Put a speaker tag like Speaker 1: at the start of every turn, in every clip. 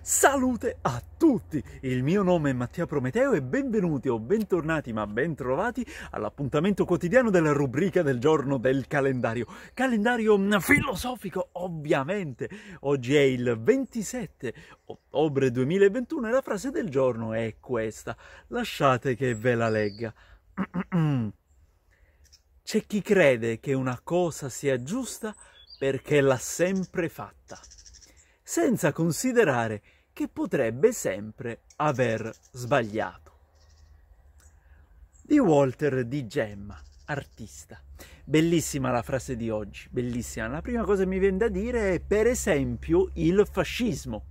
Speaker 1: Salute a tutti! Il mio nome è Mattia Prometeo e benvenuti o bentornati ma bentrovati all'appuntamento quotidiano della rubrica del giorno del calendario. Calendario mm, filosofico, ovviamente. Oggi è il 27 ottobre 2021 e la frase del giorno è questa. Lasciate che ve la legga. C'è chi crede che una cosa sia giusta perché l'ha sempre fatta senza considerare che potrebbe sempre aver sbagliato. Di Walter di Gemma, artista. Bellissima la frase di oggi, bellissima. La prima cosa che mi viene da dire è per esempio il fascismo,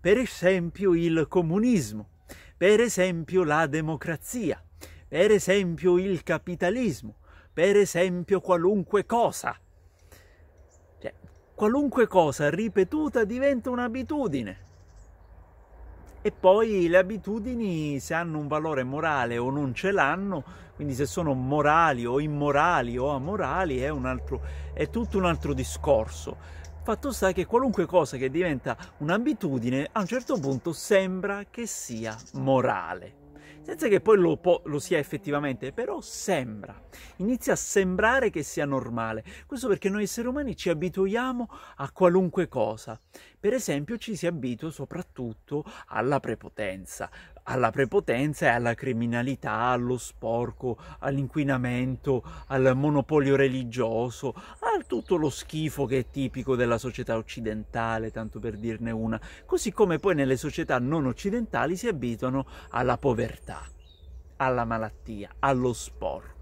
Speaker 1: per esempio il comunismo, per esempio la democrazia, per esempio il capitalismo, per esempio qualunque cosa qualunque cosa ripetuta diventa un'abitudine. E poi le abitudini, se hanno un valore morale o non ce l'hanno, quindi se sono morali o immorali o amorali, è, un altro, è tutto un altro discorso. Fatto sta che qualunque cosa che diventa un'abitudine, a un certo punto sembra che sia morale senza che poi lo, po- lo, sia effettivamente, però sembra, inizia a sembrare che sia normale. Questo perché noi esseri umani ci abituiamo a qualunque cosa. Per esempio ci si abitua soprattutto alla prepotenza alla prepotenza e alla criminalità, allo sporco, all'inquinamento, al monopolio religioso, a tutto lo schifo che è tipico della società occidentale, tanto per dirne una, così come poi nelle società non occidentali si abituano alla povertà, alla malattia, allo sporco.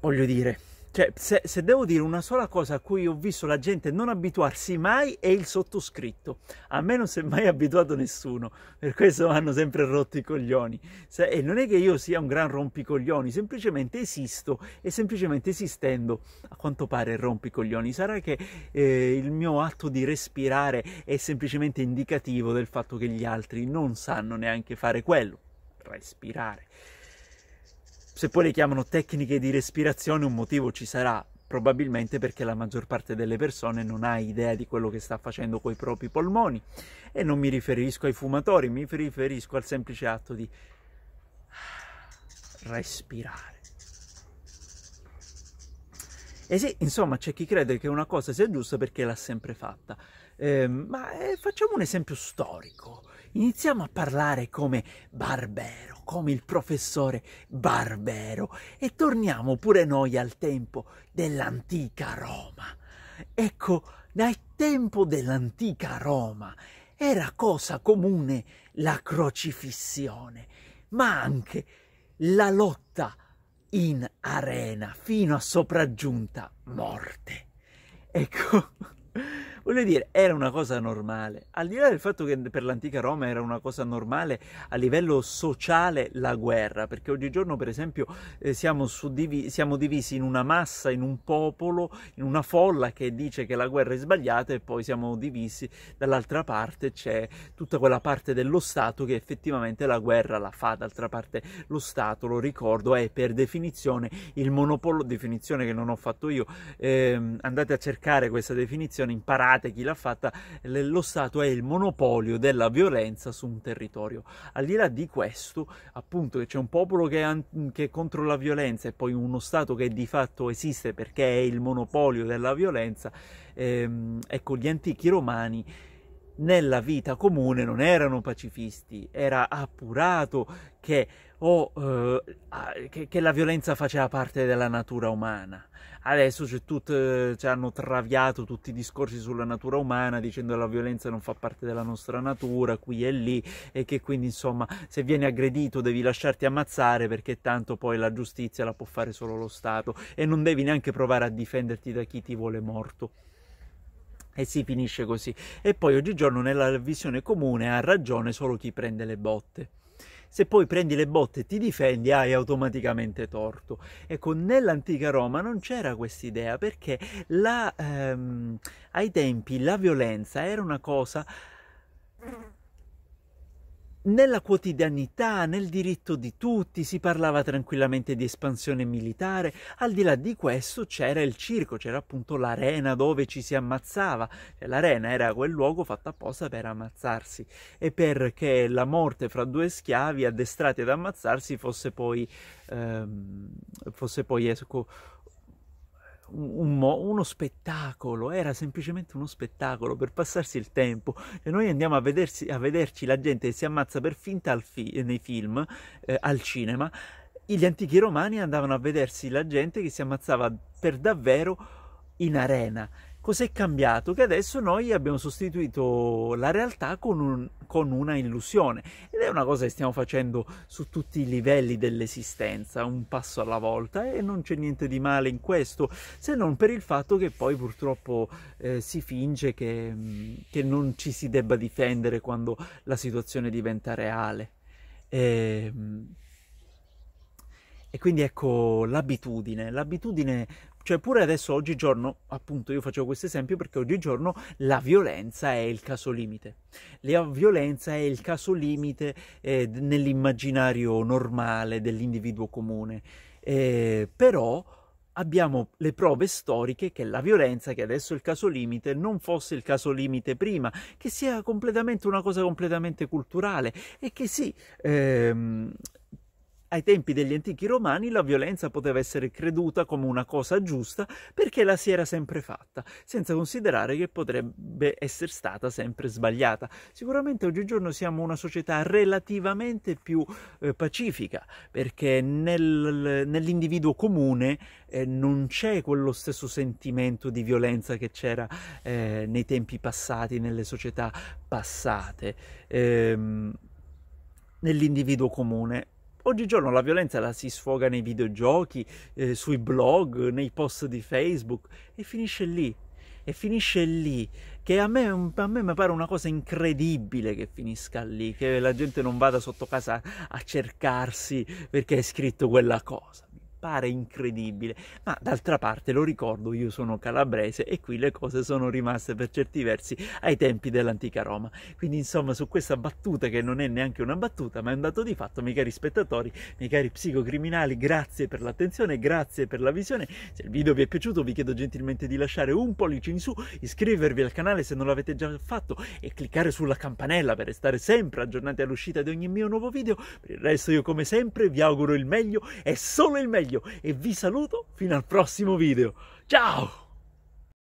Speaker 1: Voglio dire, cioè, se, se, devo dire una sola cosa a cui ho visto la gente non abituarsi mai è il sottoscritto. A me non si è mai abituato nessuno, per questo hanno sempre rotto i coglioni. Se, e non è che io sia un gran rompicoglioni, semplicemente esisto e semplicemente esistendo a quanto pare rompicoglioni. Sarà che eh, il mio atto di respirare è semplicemente indicativo del fatto che gli altri non sanno neanche fare quello, respirare. Se poi le chiamano tecniche di respirazione un motivo ci sarà, probabilmente perché la maggior parte delle persone non ha idea di quello che sta facendo coi propri polmoni e non mi riferisco ai fumatori, mi riferisco al semplice atto di respirare. E sì, insomma, c'è chi crede che una cosa sia giusta perché l'ha sempre fatta. Ehm, ma eh, facciamo un esempio storico. Iniziamo a parlare come Barbero, come il professore Barbero e torniamo pure noi al tempo dell'antica Roma. Ecco, nel tempo dell'antica Roma era cosa comune la crocifissione, ma anche la lotta in arena fino a sopraggiunta morte. Ecco. Voglio dire, era una cosa normale. Al di là del fatto che per l'antica Roma era una cosa normale a livello sociale la guerra, perché oggigiorno, per esempio, eh, siamo, suddivi- siamo divisi in una massa, in un popolo, in una folla che dice che la guerra è sbagliata e poi siamo divisi dall'altra parte c'è tutta quella parte dello Stato che effettivamente la guerra la fa. D'altra parte lo Stato, lo ricordo, è per definizione il monopolio, definizione che non ho fatto io. Eh, andate a cercare questa definizione, imparate indicate chi l'ha fatta, lo Stato è il monopolio della violenza su un territorio. Al di là di questo, appunto, che c'è un popolo che è, che è contro la violenza e poi uno Stato che di fatto esiste perché è il monopolio della violenza, ehm, ecco, gli antichi romani nella vita comune non erano pacifisti, era appurato che, oh, eh, che, che la violenza faceva parte della natura umana. Adesso tut, eh, ci hanno traviato tutti i discorsi sulla natura umana dicendo che la violenza non fa parte della nostra natura, qui e lì, e che quindi insomma se vieni aggredito devi lasciarti ammazzare perché tanto poi la giustizia la può fare solo lo Stato e non devi neanche provare a difenderti da chi ti vuole morto e si finisce così. E poi oggigiorno nella visione comune ha ragione solo chi prende le botte. Se poi prendi le botte e ti difendi, hai automaticamente torto. Ecco, nell'antica Roma non c'era quest'idea perché la, ehm, ai tempi la violenza era una cosa nella quotidianità, nel diritto di tutti, si parlava tranquillamente di espansione militare, al di là di questo c'era il circo, c'era appunto l'arena dove ci si ammazzava, cioè, l'arena era quel luogo fatto apposta per ammazzarsi e perché la morte fra due schiavi addestrati ad ammazzarsi fosse poi, ehm, fosse poi ecco, un mo- uno spettacolo, era semplicemente uno spettacolo per passarsi il tempo e noi andiamo a, vedersi, a vederci la gente che si ammazza per finta fi- nei film, eh, al cinema, gli antichi romani andavano a vedersi la gente che si ammazzava per davvero in arena cos'è cambiato? Che adesso noi abbiamo sostituito la realtà con, un, con, una illusione ed è una cosa che stiamo facendo su tutti i livelli dell'esistenza, un passo alla volta e non c'è niente di male in questo, se non per il fatto che poi purtroppo eh, si finge che, mm, che, non ci si debba difendere quando la situazione diventa reale. E, ehm, e quindi ecco l'abitudine, l'abitudine cioè pure adesso oggigiorno, appunto io facevo questo esempio perché oggigiorno la violenza è il caso limite. La violenza è il caso limite eh, nell'immaginario normale dell'individuo comune. Eh, però abbiamo le prove storiche che la violenza, che adesso è il caso limite, non fosse il caso limite prima, che sia completamente una cosa completamente culturale e che sì, ehm, ai tempi degli antichi romani la violenza poteva essere creduta come una cosa giusta perché la si era sempre fatta, senza considerare che potrebbe essere stata sempre sbagliata. Sicuramente oggigiorno siamo una società relativamente più eh, pacifica perché nel, nell'individuo comune eh, non c'è quello stesso sentimento di violenza che c'era eh, nei tempi passati, nelle società passate. Ehm, nell'individuo comune Oggigiorno la violenza la si sfoga nei videogiochi, eh, sui blog, nei post di Facebook e finisce lì. E finisce lì, che a me, a me mi pare una cosa incredibile che finisca lì, che la gente non vada sotto casa a cercarsi perché è scritto quella cosa pare incredibile, ma d'altra parte lo ricordo, io sono calabrese e qui le cose sono rimaste per certi versi ai tempi dell'antica Roma. Quindi insomma su questa battuta che non è neanche una battuta, ma è un dato di fatto, miei cari spettatori, miei cari psicocriminali, grazie per l'attenzione, grazie per la visione. Se il video vi è piaciuto vi chiedo gentilmente di lasciare un pollice in su, iscrivervi al canale se non l'avete già fatto e cliccare sulla campanella per restare sempre aggiornati all'uscita di ogni mio nuovo video. Per il resto io come sempre vi auguro il meglio e solo il meglio meglio e vi saluto fino al prossimo video. Ciao!